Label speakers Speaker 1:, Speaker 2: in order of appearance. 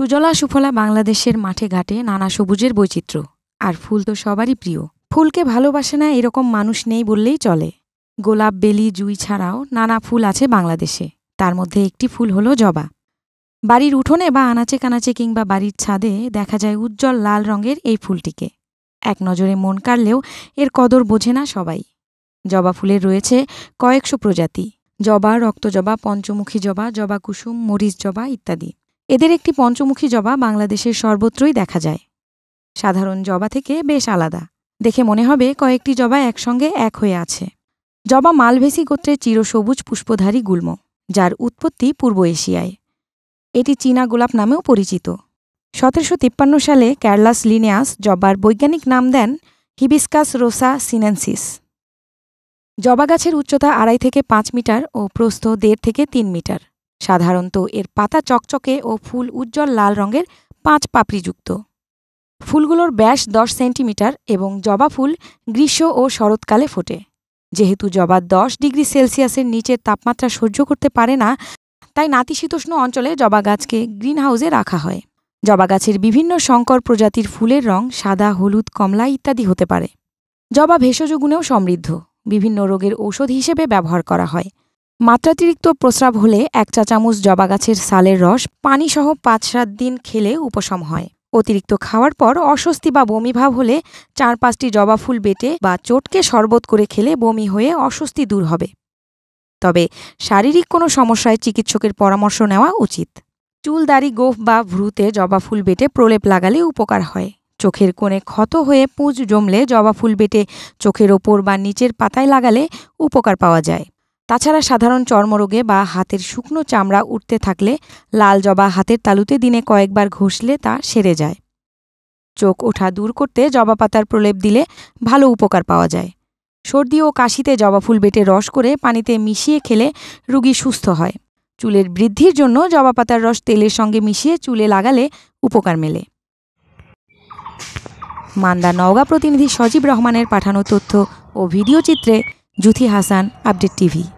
Speaker 1: সুজলা সুফলা বাংলাদেশের মাঠে ঘাটে নানা সবুজের বৈচিত্র্য আর ফুল তো সবারই প্রিয় ফুলকে ভালোবাসে না এরকম মানুষ নেই বললেই চলে গোলাপ বেলি জুই ছাড়াও নানা ফুল আছে বাংলাদেশে তার মধ্যে একটি ফুল হলো জবা বাড়ির উঠোনে বা আনাচে কানাচে কিংবা বাড়ির ছাদে দেখা যায় উজ্জ্বল লাল রঙের এই ফুলটিকে এক নজরে মন কাড়লেও এর কদর বোঝে না সবাই জবা ফুলের রয়েছে কয়েকশো প্রজাতি জবা রক্তজবা পঞ্চমুখী জবা জবা কুসুম মরিচ জবা ইত্যাদি এদের একটি পঞ্চমুখী জবা বাংলাদেশের সর্বত্রই দেখা যায় সাধারণ জবা থেকে বেশ আলাদা দেখে মনে হবে কয়েকটি জবা একসঙ্গে এক হয়ে আছে জবা মালভেসি গোত্রের চিরসবুজ পুষ্পধারী গুল্ম যার উৎপত্তি পূর্ব এশিয়ায় এটি চীনা গোলাপ নামেও পরিচিত সতেরোশো তিপ্পান্ন সালে ক্যারলাস লিনিয়াস জবার বৈজ্ঞানিক নাম দেন হিবিসকাস রোসা সিনেন্সিস জবা গাছের উচ্চতা আড়াই থেকে পাঁচ মিটার ও প্রস্থ দেড় থেকে তিন মিটার সাধারণত এর পাতা চকচকে ও ফুল উজ্জ্বল লাল রঙের পাঁচ পাপড়িযুক্ত ফুলগুলোর ব্যাস দশ সেন্টিমিটার এবং জবা ফুল গ্রীষ্ম ও শরৎকালে ফোটে যেহেতু জবা দশ ডিগ্রি সেলসিয়াসের নিচের তাপমাত্রা সহ্য করতে পারে না তাই নাতিশীতোষ্ণ অঞ্চলে জবা গাছকে গ্রিনহাউসে রাখা হয় জবা গাছের বিভিন্ন সংকর প্রজাতির ফুলের রং সাদা হলুদ কমলা ইত্যাদি হতে পারে জবা ভেষজ গুণেও সমৃদ্ধ বিভিন্ন রোগের ঔষধ হিসেবে ব্যবহার করা হয় মাত্রাতিরিক্ত প্রস্রাব হলে এক চা চামচ জবা গাছের সালের রস পানিসহ পাঁচ সাত দিন খেলে উপশম হয় অতিরিক্ত খাওয়ার পর অস্বস্তি বা বমিভাব হলে চার পাঁচটি জবা ফুল বেটে বা চোটকে শরবত করে খেলে বমি হয়ে অস্বস্তি দূর হবে তবে শারীরিক কোনো সমস্যায় চিকিৎসকের পরামর্শ নেওয়া উচিত চুল দাড়ি গোফ বা ভ্রুতে জবা ফুল বেটে প্রলেপ লাগালে উপকার হয় চোখের কোণে ক্ষত হয়ে পুঁজ জমলে জবা ফুল বেটে চোখের ওপর বা নিচের পাতায় লাগালে উপকার পাওয়া যায় তাছাড়া সাধারণ চর্মরোগে বা হাতের শুকনো চামড়া উঠতে থাকলে লাল জবা হাতের তালুতে দিনে কয়েকবার ঘষলে তা সেরে যায় চোখ ওঠা দূর করতে জবা পাতার প্রলেপ দিলে ভালো উপকার পাওয়া যায় সর্দি ও কাশিতে জবা ফুল বেটে রস করে পানিতে মিশিয়ে খেলে রুগী সুস্থ হয় চুলের বৃদ্ধির জন্য জবা পাতার রস তেলের সঙ্গে মিশিয়ে চুলে লাগালে উপকার মেলে মান্দা নওগাঁ প্রতিনিধি সজীব রহমানের পাঠানো তথ্য ও ভিডিও চিত্রে জুথি হাসান আপডেট টিভি